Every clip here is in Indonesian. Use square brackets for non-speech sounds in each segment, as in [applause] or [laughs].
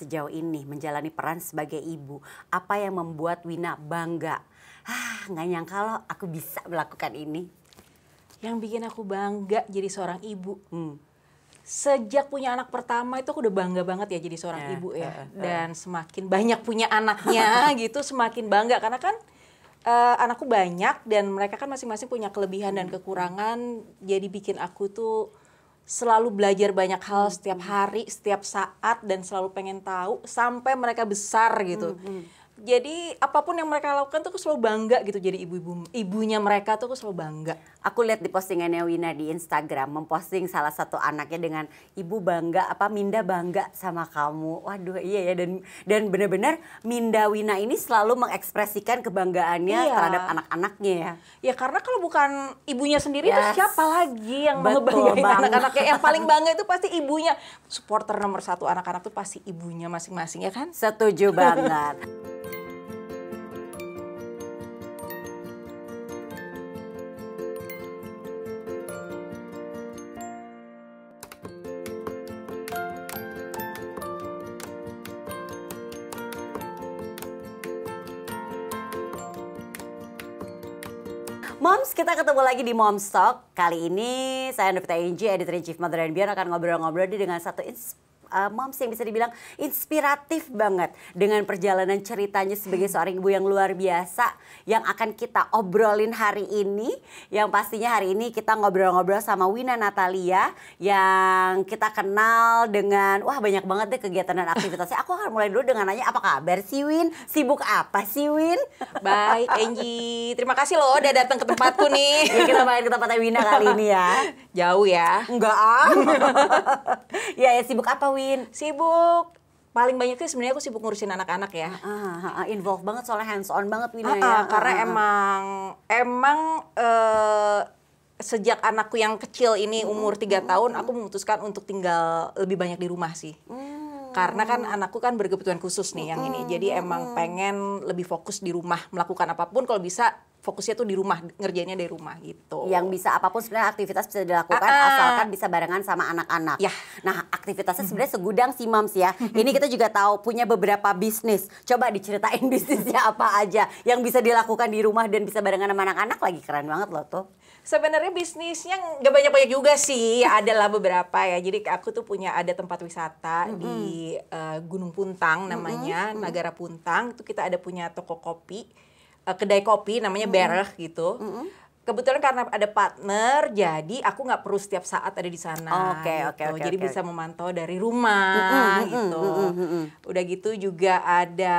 sejauh ini menjalani peran sebagai ibu, apa yang membuat Wina bangga? Ah, nggak nyangka loh aku bisa melakukan ini. Yang bikin aku bangga jadi seorang ibu. Hmm. Sejak punya anak pertama itu aku udah bangga banget ya jadi seorang yeah, ibu ya. uh, Dan semakin banyak punya anaknya [laughs] gitu semakin bangga karena kan uh, anakku banyak dan mereka kan masing-masing punya kelebihan hmm. dan kekurangan jadi bikin aku tuh selalu belajar banyak hal setiap hari, setiap saat dan selalu pengen tahu sampai mereka besar gitu. Hmm jadi apapun yang mereka lakukan tuh aku selalu bangga gitu jadi ibu-ibu ibunya mereka tuh aku selalu bangga. Aku lihat di postingannya Wina di Instagram memposting salah satu anaknya dengan ibu bangga apa Minda bangga sama kamu. Waduh iya ya dan dan benar-benar Minda Wina ini selalu mengekspresikan kebanggaannya iya. terhadap anak-anaknya ya. Ya karena kalau bukan ibunya sendiri yes. tuh siapa lagi yang bangga anak-anaknya yang paling bangga itu pasti ibunya. Supporter nomor satu anak-anak tuh pasti ibunya masing-masing ya kan? Setuju banget. Moms, kita ketemu lagi di Moms Talk. Kali ini saya Novita Inji, Editor-in-Chief Mother and Beyond akan ngobrol-ngobrol dengan satu inspirasi uh, moms yang bisa dibilang inspiratif banget dengan perjalanan ceritanya sebagai hmm. seorang ibu yang luar biasa yang akan kita obrolin hari ini. Yang pastinya hari ini kita ngobrol-ngobrol sama Wina Natalia yang kita kenal dengan wah banyak banget deh kegiatan dan aktivitasnya. Aku akan mulai dulu dengan nanya apa kabar si Win? Sibuk apa si Win? Baik Enji, terima kasih loh udah datang ke tempatku nih. [laughs] ya, kita main ke tempatnya Wina kali ini ya. Jauh ya? Enggak ah. [laughs] ya, ya sibuk apa Win? lakuin? sibuk paling banyak sih sebenarnya aku sibuk ngurusin anak-anak ya. Uh, uh, uh, involve banget soalnya hands on banget Wina uh, uh, ya. Karena uh, uh. emang emang uh, sejak anakku yang kecil ini hmm, umur 3 hmm, tahun hmm. aku memutuskan untuk tinggal lebih banyak di rumah sih. Hmm. Karena kan anakku kan berkebutuhan khusus nih yang ini. Jadi emang pengen lebih fokus di rumah melakukan apapun kalau bisa fokusnya tuh di rumah ngerjainnya dari rumah gitu yang bisa apapun sebenarnya aktivitas bisa dilakukan uh, asalkan bisa barengan sama anak-anak ya. nah aktivitasnya sebenarnya mm-hmm. segudang sih mams ya mm-hmm. ini kita juga tahu punya beberapa bisnis coba diceritain [laughs] bisnisnya apa aja yang bisa dilakukan di rumah dan bisa barengan sama anak-anak lagi keren banget loh tuh sebenarnya bisnisnya nggak banyak-banyak juga sih adalah beberapa ya jadi aku tuh punya ada tempat wisata mm -hmm. di uh, Gunung Puntang namanya mm -hmm. Nagara Puntang itu kita ada punya toko kopi uh, kedai kopi namanya mm -hmm. Bereh gitu. Mm -hmm. Kebetulan karena ada partner, jadi aku nggak perlu setiap saat ada di sana. Oke, okay, oke, okay, gitu. okay, Jadi okay. bisa memantau dari rumah mm -hmm, gitu. Mm -hmm. Udah gitu juga ada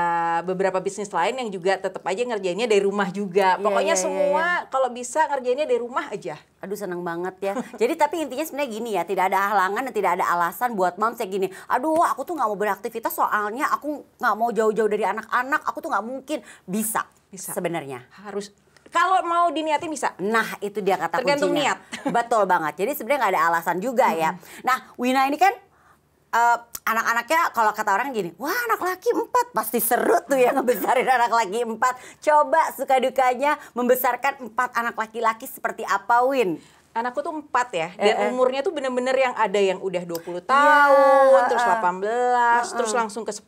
beberapa bisnis lain yang juga tetap aja ngerjainnya dari rumah juga. Iya, Pokoknya yeah, yeah, semua yeah, yeah. kalau bisa ngerjainnya dari rumah aja. Aduh seneng banget ya. [laughs] Jadi tapi intinya sebenarnya gini ya, tidak ada halangan dan tidak ada alasan buat moms kayak gini. Aduh, aku tuh nggak mau beraktivitas soalnya aku nggak mau jauh-jauh dari anak-anak. Aku tuh nggak mungkin bisa bisa. Sebenarnya harus kalau mau diniatin bisa. Nah, itu dia kata Tergantung kuncinya. niat. [laughs] Betul banget. Jadi sebenarnya nggak ada alasan juga hmm. ya. Nah, Wina ini kan uh, anak-anaknya kalau kata orang gini, wah anak laki empat pasti seru tuh ya ngebesarin [laughs] anak laki empat. Coba suka dukanya membesarkan empat anak laki-laki seperti apa Win? anakku tuh empat ya eh, dan eh, eh. umurnya tuh bener-bener yang ada yang udah 20 iya. tahun ya, terus 18 uh, uh. terus langsung ke 10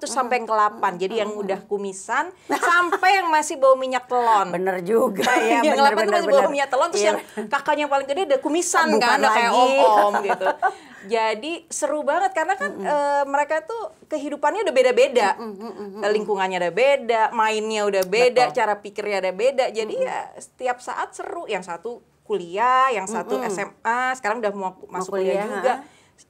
terus uh, sampai yang ke 8 uh, jadi yang udah kumisan sampai yang masih bau minyak telon bener juga nah, ya yang bener, 8 tuh masih bener. bau minyak telon terus yeah. yang kakaknya yang paling gede udah kumisan oh, Bukan kan ada kayak om-om gitu [laughs] jadi seru banget karena kan mm -hmm. E, mereka tuh kehidupannya udah beda-beda mm -hmm. mm -mm. lingkungannya udah beda mainnya udah beda Betul. cara pikirnya udah beda jadi mm -hmm. ya setiap saat seru yang satu kuliah, yang satu mm -hmm. SMA, sekarang udah mau masuk mau kuliah, kuliah juga. Ha?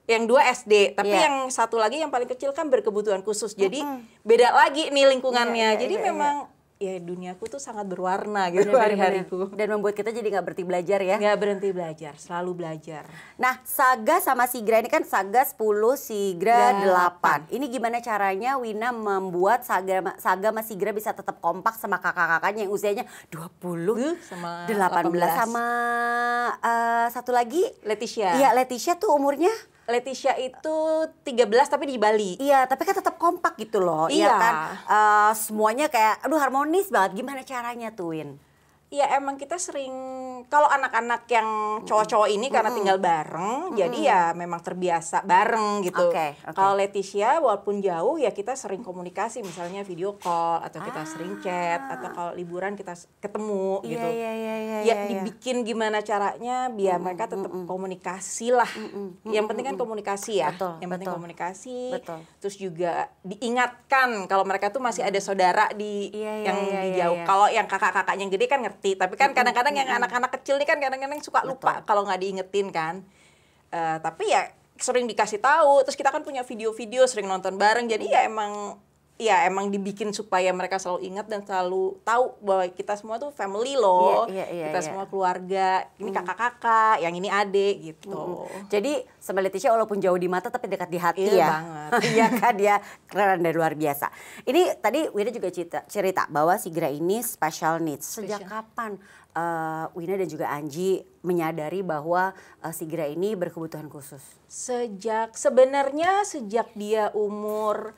yang dua SD, tapi yeah. yang satu lagi yang paling kecil kan berkebutuhan khusus. Jadi mm -hmm. beda lagi nih lingkungannya. Yeah, yeah, jadi yeah, iya. memang ya duniaku tuh sangat berwarna gitu hari-hariku. Dan membuat kita jadi nggak berhenti belajar ya. Nggak berhenti belajar, selalu belajar. Nah, Saga sama Sigra ini kan Saga 10, Sigra ya. 8. Ini gimana caranya Wina membuat Saga, Saga sama Sigra bisa tetap kompak sama kakak-kakaknya yang usianya 20, uh, hmm, sama 18. 18. Sama uh, satu lagi. Leticia. Iya, Leticia tuh umurnya Leticia itu 13 tapi di Bali. Iya, tapi kan tetap kompak gitu loh. Iya ya kan? Uh, semuanya kayak aduh harmonis banget. Gimana caranya tuh, Win? Iya, emang kita sering kalau anak-anak yang cowok-cowok ini karena mm tinggal bareng, mm jadi ya memang terbiasa bareng gitu. Okay, okay. Kalau Leticia walaupun jauh ya kita sering komunikasi, misalnya video call atau kita ah. sering chat atau kalau liburan kita ketemu iya, gitu. Yeah, yeah, yeah, ya yeah, iya. dibikin gimana caranya biar mm mereka tetap mm -hmm. komunikasi lah. Mm -hmm. Yang penting kan komunikasi ya. Betul, yang penting betul. komunikasi. Betul. Terus juga diingatkan kalau mereka tuh masih ada saudara di yeah, yeah, yang yeah, yeah, jauh. Yeah, yeah. Kalau yang kakak-kakaknya gede kan ngerti, tapi kan kadang-kadang mm -hmm. yang anak-anak kecil nih kan kadang-kadang suka lupa kalau nggak diingetin kan. Uh, tapi ya sering dikasih tahu, terus kita kan punya video-video sering nonton bareng. Jadi ya hmm. emang ya emang dibikin supaya mereka selalu ingat dan selalu tahu bahwa kita semua tuh family loh, yeah, yeah, yeah, kita yeah. semua keluarga. Ini hmm. kakak-kakak, yang ini adik gitu. Mm. Jadi sebaliknya Leticia walaupun jauh di mata tapi dekat di hati iya, ya. banget. [laughs] Iya kan dia keren dan luar biasa. Ini tadi Wina juga cerita, cerita bahwa Gra ini special needs. Sejak special. kapan uh, Wina dan juga Anji menyadari bahwa uh, Gra ini berkebutuhan khusus? Sejak sebenarnya sejak dia umur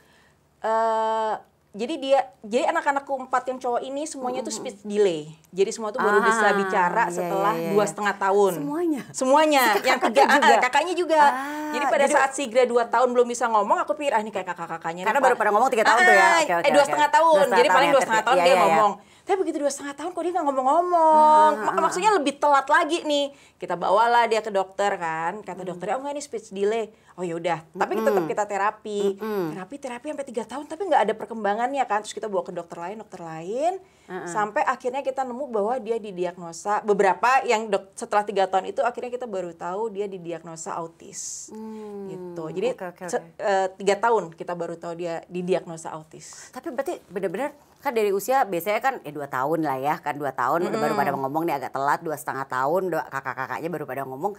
uh, jadi dia jadi anak-anakku empat yang cowok ini semuanya tuh speech delay jadi semua tuh baru ah, bisa bicara iya, iya, setelah iya, iya. dua setengah tahun semuanya semuanya si yang tiga ah, juga. kakaknya juga ah, jadi pada jadi, saat Sigra dua tahun belum bisa ngomong aku pikir ah ini kayak kakak-kakaknya karena baru pada ngomong tiga tahun ah, tuh ya okay, ah, okay, eh dua okay. setengah tahun dua setengah jadi paling dua setengah tahun dia iya, iya, iya. ngomong iya tapi begitu dua setengah tahun kok dia nggak ngomong-ngomong. Ah, ah, ah, Maksudnya lebih telat lagi nih. Kita bawalah dia ke dokter kan. Kata hmm. dokternya, oh enggak ini speech delay. Oh yaudah. Tapi kita hmm. tetap kita terapi. Hmm. Terapi terapi sampai tiga tahun tapi nggak ada perkembangannya kan. Terus kita bawa ke dokter lain, dokter lain. Ah, sampai akhirnya kita nemu bahwa dia didiagnosa beberapa yang dok, setelah tiga tahun itu akhirnya kita baru tahu dia didiagnosa autis. Hmm. Gitu. Jadi okay, okay, okay. uh, eh, tiga tahun kita baru tahu dia didiagnosa autis. Tapi berarti benar-benar kan dari usia biasanya kan ya dua tahun lah ya kan dua tahun mm. baru pada ngomong nih agak telat dua setengah tahun kakak-kakaknya baru pada ngomong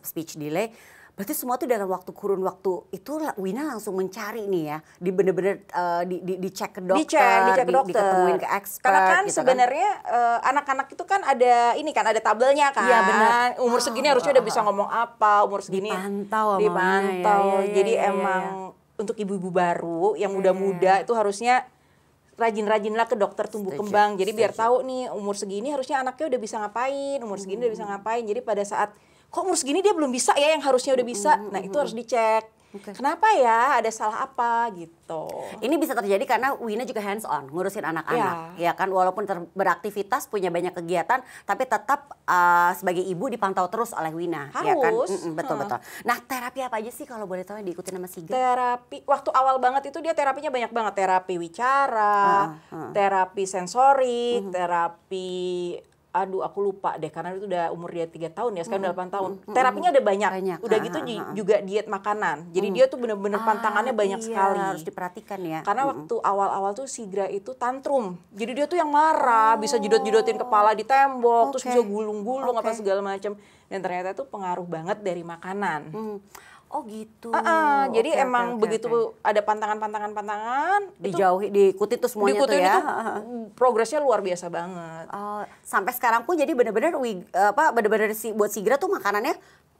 speech delay berarti semua itu dalam waktu kurun waktu itu Wina langsung mencari nih ya di bener-bener uh, di, di cek ke dokter di cek ke dokter di, diketemuin ke expert karena kan gitu kan. sebenarnya kan. Uh, anak-anak itu kan ada ini kan ada tabelnya kan iya, bener. umur segini oh, harusnya oh, udah bisa ngomong apa umur segini dipantau ya, dipantau ya, ya, ya, jadi ya, ya, emang untuk ibu-ibu baru yang iya. muda-muda ya, ya. itu harusnya rajin-rajinlah ke dokter tumbuh stage kembang. Jadi biar tahu nih umur segini harusnya anaknya udah bisa ngapain, umur segini hmm. udah bisa hmm. ngapain. Jadi pada saat kok umur segini dia belum bisa ya yang harusnya udah bisa. Hmm. Nah, hmm, itu hmm, harus dicek Bukan. Kenapa ya? Ada salah apa gitu? Oh. Ini bisa terjadi karena Wina juga hands on ngurusin anak-anak, ya. ya kan? Walaupun beraktivitas, punya banyak kegiatan, tapi tetap uh, sebagai ibu dipantau terus oleh Wina, Harus. ya kan? Mm -mm, betul betul. Nah, terapi apa aja sih kalau boleh tahu yang diikutin sama Siga? Terapi waktu awal banget itu dia terapinya banyak banget, terapi wicara, uh, uh. terapi sensori, uh terapi aduh aku lupa deh karena itu udah umur dia tiga tahun ya sekarang mm. udah delapan tahun mm. terapinya ada banyak, banyak. udah ah, gitu ah, ah, juga diet makanan jadi mm. dia tuh bener-bener ah, pantangannya iya, banyak iya, sekali harus diperhatikan ya karena mm. waktu awal-awal tuh Sigra itu tantrum jadi dia tuh yang marah oh. bisa jidot jidotin kepala di tembok okay. terus bisa gulung-gulung okay. apa segala macam dan ternyata itu pengaruh banget dari makanan mm. Oh gitu. Uh -uh. Jadi okay, emang okay, begitu okay. ada pantangan-pantangan-pantangan dijauhi, diikuti tuh semuanya diikuti tuh ya. progresnya luar biasa banget. Uh, sampai sekarang pun jadi benar-benar apa benar-benar si buat Sigra tuh makanannya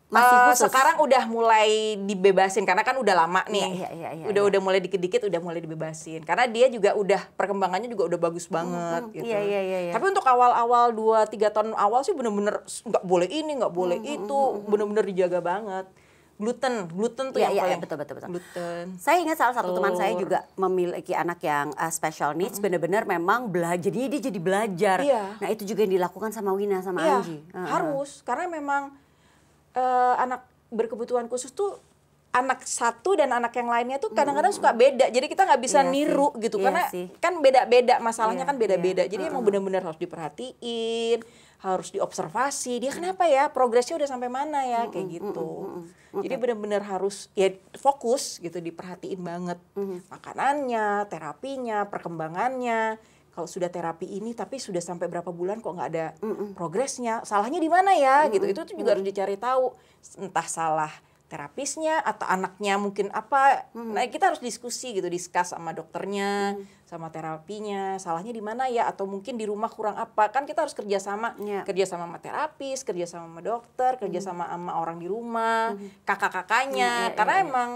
masih eh, khusus. sekarang udah mulai dibebasin karena kan udah lama nih. Iya, iya, iya, iya udah iya. udah mulai dikit-dikit udah mulai dibebasin. Karena dia juga udah perkembangannya juga udah bagus banget hmm, gitu. Iya, iya, iya, iya, Tapi untuk awal-awal 2 tiga tahun awal sih bener-bener nggak boleh ini, nggak boleh hmm, itu, bener-bener dijaga banget gluten gluten tuh ya, yang ya, betul betul betul gluten saya ingat salah satu telur. teman saya juga memiliki anak yang uh, special needs mm -hmm. benar-benar memang belajar jadi dia jadi belajar iya. nah itu juga yang dilakukan sama Wina sama iya. Anji uh -huh. harus karena memang uh, anak berkebutuhan khusus tuh anak satu dan anak yang lainnya tuh kadang-kadang suka beda jadi kita nggak bisa iya niru sih. gitu iya karena sih. kan beda-beda masalahnya iya, kan beda-beda iya. jadi uh huh emang benar-benar harus diperhatiin harus diobservasi dia kenapa ya progresnya udah sampai mana ya kayak gitu jadi benar-benar harus ya fokus gitu diperhatiin banget makanannya terapinya perkembangannya kalau sudah terapi ini tapi sudah sampai berapa bulan kok nggak ada progresnya salahnya di mana ya gitu itu juga harus dicari tahu entah salah terapisnya atau anaknya mungkin apa hmm. nah kita harus diskusi gitu diskus sama dokternya hmm. sama terapinya salahnya di mana ya atau mungkin di rumah kurang apa kan kita harus kerjasama yeah. kerjasama sama terapis kerjasama sama dokter kerjasama hmm. sama orang di rumah hmm. kakak kakaknya hmm, ya, ya, karena ya. emang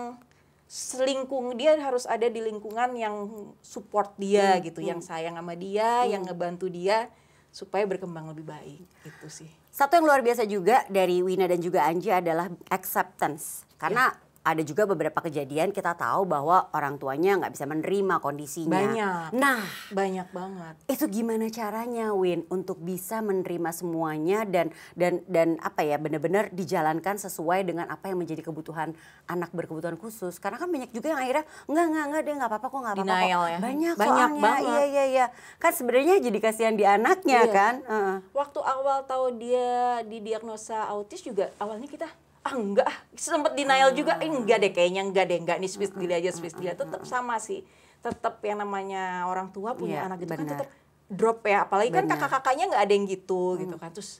selingkung dia harus ada di lingkungan yang support dia hmm. gitu hmm. yang sayang sama dia hmm. yang ngebantu dia supaya berkembang lebih baik itu sih. Satu yang luar biasa juga dari Wina dan juga Anji adalah acceptance. Karena ada juga beberapa kejadian kita tahu bahwa orang tuanya nggak bisa menerima kondisinya. Banyak. Nah, banyak banget. Itu gimana caranya, Win, untuk bisa menerima semuanya dan dan dan apa ya, benar-benar dijalankan sesuai dengan apa yang menjadi kebutuhan anak berkebutuhan khusus. Karena kan banyak juga yang akhirnya nggak nggak nggak deh nggak apa-apa kok nggak apa-apa. Ya. Banyak, banyak soalnya. Iya, banget. Iya iya iya. Kan sebenarnya jadi kasihan di anaknya iya. kan. Uh. Waktu awal tahu dia didiagnosa autis juga awalnya kita ah enggak sempet denial ah. juga eh, enggak deh kayaknya enggak deh enggak nih Swiss deal aja Swiss deal tetap hmm. sama sih tetap yang namanya orang tua punya ya, anak itu bener. kan tetap drop ya apalagi bener. kan kakak-kakaknya enggak ada yang gitu hmm. gitu kan terus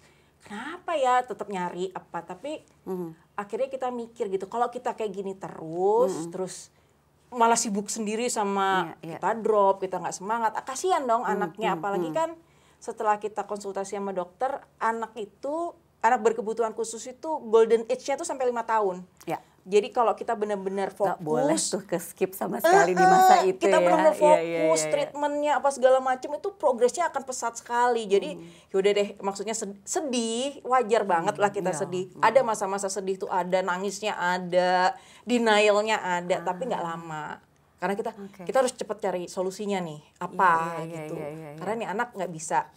kenapa ya tetap nyari apa tapi hmm. akhirnya kita mikir gitu kalau kita kayak gini terus hmm. terus malah sibuk sendiri sama ya, ya. kita drop kita nggak semangat ah, kasihan dong hmm, anaknya hmm, apalagi hmm. kan setelah kita konsultasi sama dokter anak itu anak berkebutuhan khusus itu golden age-nya tuh sampai lima tahun. Ya. Jadi kalau kita benar-benar fokus, Gak boleh tuh ke skip sama eh, sekali uh, di masa eh, itu. Kita ya. benar-benar iya, iya, fokus, ya, ya, ya, ya. treatmentnya apa segala macam itu progresnya akan pesat sekali. Jadi hmm. yaudah deh, maksudnya sedih, wajar banget hmm. lah kita ya, sedih. Ya. Ada masa-masa sedih tuh ada, nangisnya ada, denialnya ada, ah. tapi nggak lama karena kita okay. kita harus cepat cari solusinya nih iya, apa ya, ya, gitu Ya, ya, ya, ya. karena nih anak nggak bisa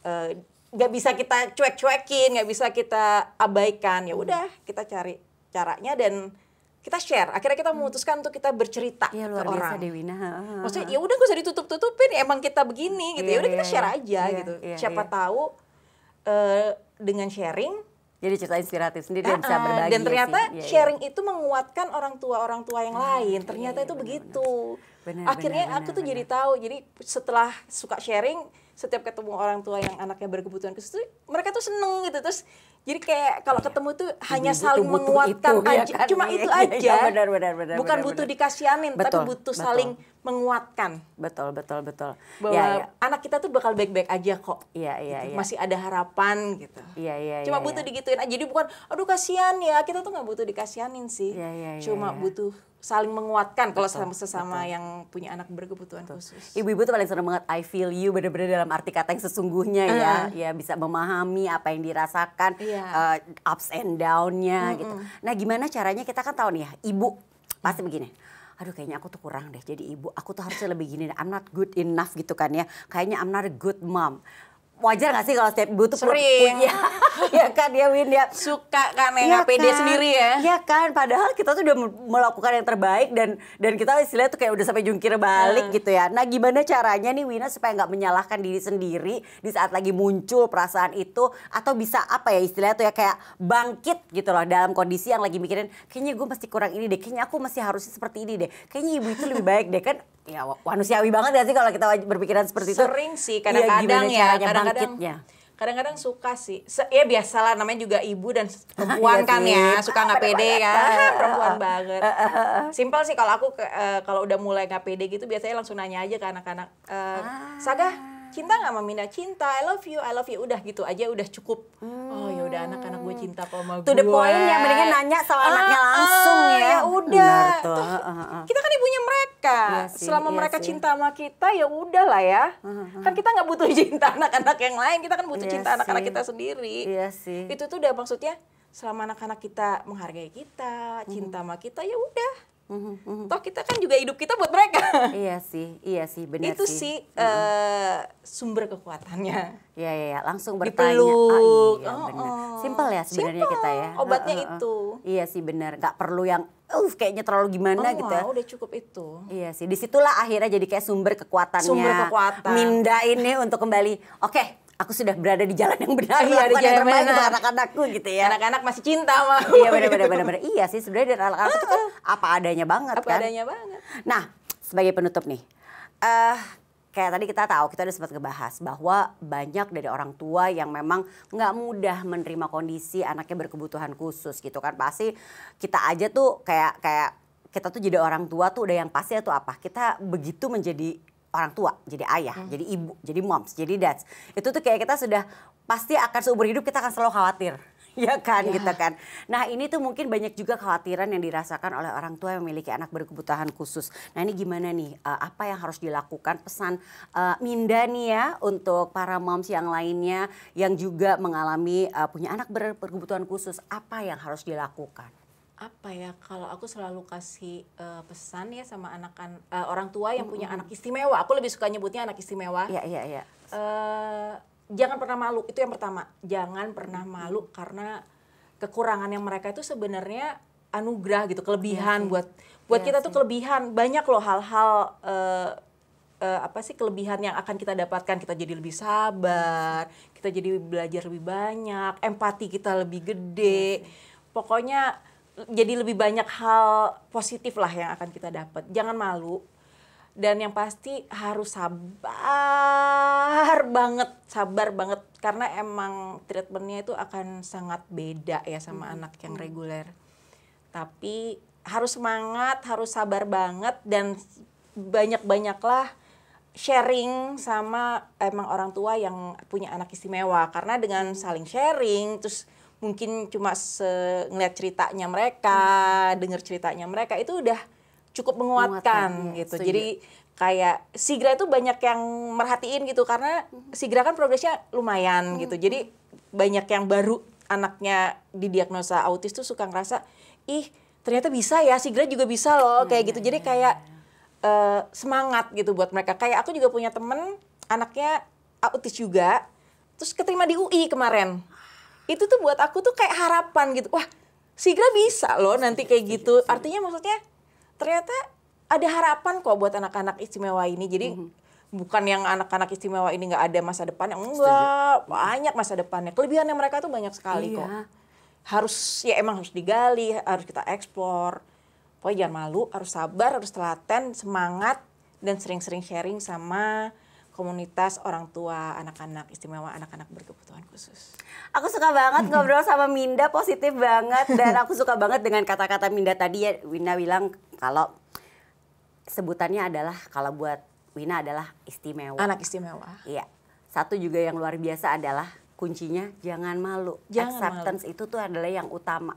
eh, nggak bisa kita cuek-cuekin, nggak bisa kita abaikan. Ya udah, kita cari caranya dan kita share. Akhirnya kita memutuskan untuk kita bercerita ya, luar ke biasa, orang. Dewina. Maksudnya ya udah gak usah ditutup-tutupin, ya emang kita begini gitu. Ya iya, udah kita iya, share aja iya, gitu. Siapa tahu uh, dengan sharing jadi cerita inspiratif sendiri uh, uh, bisa ah, ah. berbagi. Dan ya ternyata ya sih. sharing itu menguatkan orang tua orang tua yang ah, lain. Ternyata iya, itu benar, begitu. Benar, Akhirnya benar, aku benar, tuh benar. jadi tahu. Jadi setelah suka sharing setiap ketemu orang tua yang anaknya berkebutuhan khusus tuh mereka tuh seneng gitu terus jadi kayak kalau iya. ketemu tuh hanya butuh, saling butuh menguatkan itu, aja ya kan? cuma iya, itu iya, aja ya, benar, benar, benar, bukan benar, butuh benar. dikasianin betul, tapi butuh betul. saling menguatkan. Betul, betul, betul. Bahwa ya, ya. anak kita tuh bakal baik-baik aja kok. Iya, iya, gitu. iya. Masih ada harapan gitu. Iya, iya, iya Cuma ya, butuh ya. digituin aja. Jadi bukan, aduh kasihan ya. Kita tuh nggak butuh dikasianin sih. Iya, iya, iya Cuma ya, ya. butuh saling menguatkan kalau sama sesama betul. yang punya anak berkebutuhan betul. khusus. Ibu-ibu tuh paling senang banget I feel you benar-benar dalam arti kata yang sesungguhnya uh. ya, ya bisa memahami apa yang dirasakan yeah. Iya. uh, ups and downnya mm -mm. gitu. Nah, gimana caranya kita kan tahu nih ya, ibu pasti begini aduh kayaknya aku tuh kurang deh jadi ibu. Aku tuh harusnya lebih gini. I'm not good enough gitu kan ya. Kayaknya I'm not a good mom wajar gak sih kalau setiap ibu tuh sering punya [laughs] ya kan ya Win ya suka kan yang ya kan, pede sendiri ya ya kan padahal kita tuh udah melakukan yang terbaik dan dan kita istilahnya tuh kayak udah sampai jungkir balik hmm. gitu ya nah gimana caranya nih Wina supaya nggak menyalahkan diri sendiri di saat lagi muncul perasaan itu atau bisa apa ya istilahnya tuh ya kayak bangkit gitu loh dalam kondisi yang lagi mikirin kayaknya gue mesti kurang ini deh kayaknya aku masih harusnya seperti ini deh kayaknya ibu itu lebih baik deh kan ya manusiawi banget ya sih kalau kita berpikiran seperti itu. Sering sih iya, kadang-kadang ya, kadang kadang-kadang kadang-kadang suka sih Se ya biasalah namanya juga ibu dan ah, perempuan iya kan ya suka nggak ah, pede kan perempuan banget ah, simpel sih kalau aku uh, kalau udah mulai nggak pede gitu biasanya langsung nanya aja ke anak-anak uh, eh, saga cinta nggak memindah cinta I love you I love you udah gitu aja udah cukup hmm. oh udah anak-anak gue cinta kok sama gue. To the point ya mendingan nanya sama ah, anaknya ah, langsung ah, ya. Ya udah. tuh. Tuh, ah, ah, ah, kita kan ibunya mereka. Iya sih, Selama iya mereka sih. cinta sama kita ya udah lah ya. Ah, kan kita nggak butuh cinta anak-anak yang lain, kita kan butuh iya cinta anak-anak kita sendiri. Iya sih. Itu tuh udah maksudnya selama anak-anak kita menghargai kita, cinta mm-hmm. sama kita ya udah Mm -hmm. Toh kita kan juga hidup kita buat mereka. [laughs] Iya sih, iya sih, benar Itu sih, sih mm uh, sumber kekuatannya. Iya, iya, ya. langsung bertanya. Dipeluk. Ah, iya, oh, Oh. Simpel ya sebenarnya kita ya. Obatnya uh, uh, uh. itu. Iya sih, benar. Gak perlu yang uh kayaknya terlalu gimana oh, gitu ya. udah cukup itu. Iya sih, disitulah akhirnya jadi kayak sumber kekuatannya. Sumber kekuatan. Minda ini untuk kembali, oke okay, aku sudah berada di jalan yang benar iya, di jalan yang untuk anak-anakku gitu ya anak-anak masih cinta sama iya benar-benar gitu. benar-benar iya sih sebenarnya dari anak-anak itu kan ah. apa adanya banget apa kan adanya banget nah sebagai penutup nih uh, kayak tadi kita tahu kita udah sempat ngebahas bahwa banyak dari orang tua yang memang nggak mudah menerima kondisi anaknya berkebutuhan khusus gitu kan pasti kita aja tuh kayak kayak kita tuh jadi orang tua tuh udah yang pasti tuh apa kita begitu menjadi orang tua, jadi ayah, hmm. jadi ibu, jadi moms, jadi dads. Itu tuh kayak kita sudah pasti akan seumur hidup kita akan selalu khawatir. [laughs] Ya kan, ya. gitu kan. Nah ini tuh mungkin banyak juga khawatiran yang dirasakan oleh orang tua yang memiliki anak berkebutuhan khusus. Nah ini gimana nih, uh, apa yang harus dilakukan? Pesan uh, Minda nih ya untuk para moms yang lainnya yang juga mengalami uh, punya anak berkebutuhan khusus, apa yang harus dilakukan? apa ya kalau aku selalu kasih uh, pesan ya sama anak-anak uh, eh, orang tua yang punya mm -hmm. anak istimewa aku lebih suka nyebutnya anak istimewa ya ya ya jangan pernah malu itu yang pertama jangan pernah malu karena kekurangan yang mereka itu sebenarnya anugerah gitu kelebihan iya buat buat yeah, kita tuh kelebihan banyak loh hal-hal uh, uh, apa sih kelebihan yang akan kita dapatkan kita jadi lebih sabar kita jadi belajar lebih banyak empati kita lebih gede iya pokoknya jadi lebih banyak hal positif lah yang akan kita dapat. Jangan malu dan yang pasti harus sabar banget, sabar banget karena emang treatmentnya itu akan sangat beda ya sama hmm. anak yang reguler. Tapi harus semangat, harus sabar banget dan banyak-banyaklah sharing sama emang orang tua yang punya anak istimewa karena dengan saling sharing terus mungkin cuma ngeliat ceritanya mereka, hmm. denger ceritanya mereka itu udah cukup menguatkan, menguatkan ya. gitu. Ya, Jadi kayak Sigra itu banyak yang merhatiin gitu karena hmm. Sigra kan progresnya lumayan hmm. gitu. Jadi banyak yang baru anaknya didiagnosa autis tuh suka ngerasa ih ternyata bisa ya Sigra juga bisa loh kayak iya, gitu. Jadi iya, kayak uh, semangat gitu buat mereka. Kayak aku juga punya temen anaknya autis juga terus keterima di UI kemarin itu tuh buat aku tuh kayak harapan gitu wah Sigra bisa loh nanti kayak gitu artinya maksudnya ternyata ada harapan kok buat anak-anak istimewa ini jadi mm -hmm. bukan yang anak-anak istimewa ini nggak ada masa depannya enggak Setuju. banyak masa depannya kelebihannya mereka tuh banyak sekali iya. kok harus ya emang harus digali harus kita eksplor pokoknya jangan malu harus sabar harus telaten semangat dan sering-sering sharing sama komunitas orang tua anak-anak istimewa anak-anak berkebutuhan khusus. Aku suka banget ngobrol sama Minda, positif banget dan aku suka banget dengan kata-kata Minda tadi ya Winda bilang kalau sebutannya adalah kalau buat Wina adalah istimewa. Anak istimewa. Iya. Satu juga yang luar biasa adalah kuncinya jangan malu. Jangan Acceptance malu. itu tuh adalah yang utama.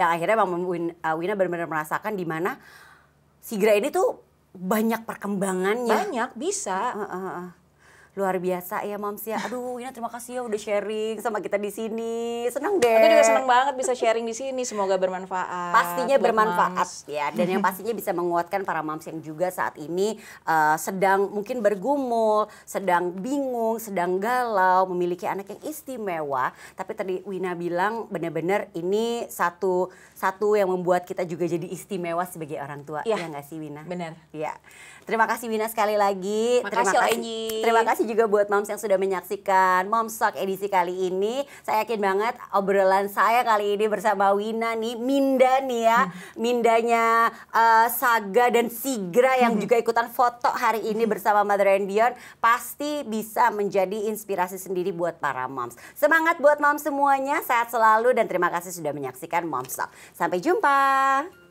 Yang akhirnya Bang Wina, uh, Wina benar-benar merasakan di mana Sigra ini tuh banyak perkembangannya. Banyak bisa. Uh, uh, uh. Luar biasa ya moms ya. Aduh, ini terima kasih ya udah sharing sama kita di sini. Senang deh. Aku juga senang banget bisa sharing di sini. Semoga bermanfaat. Pastinya bermanfaat moms. ya dan yang pastinya bisa menguatkan para moms yang juga saat ini uh, sedang mungkin bergumul, sedang bingung, sedang galau, memiliki anak yang istimewa, tapi tadi Wina bilang benar-benar ini satu satu yang membuat kita juga jadi istimewa sebagai orang tua. Ya, ya nggak sih Wina? Benar. Ya. Terima kasih Wina sekali lagi. Makasih terima kasih. Terima kasih kasih juga buat moms yang sudah menyaksikan Moms Talk edisi kali ini. Saya yakin banget obrolan saya kali ini bersama Wina nih, Minda nih ya. Hmm. Mindanya uh, Saga dan Sigra yang hmm. juga ikutan foto hari ini hmm. bersama Mother and Beyond pasti bisa menjadi inspirasi sendiri buat para moms. Semangat buat moms semuanya, sehat selalu dan terima kasih sudah menyaksikan Moms Talk. Sampai jumpa.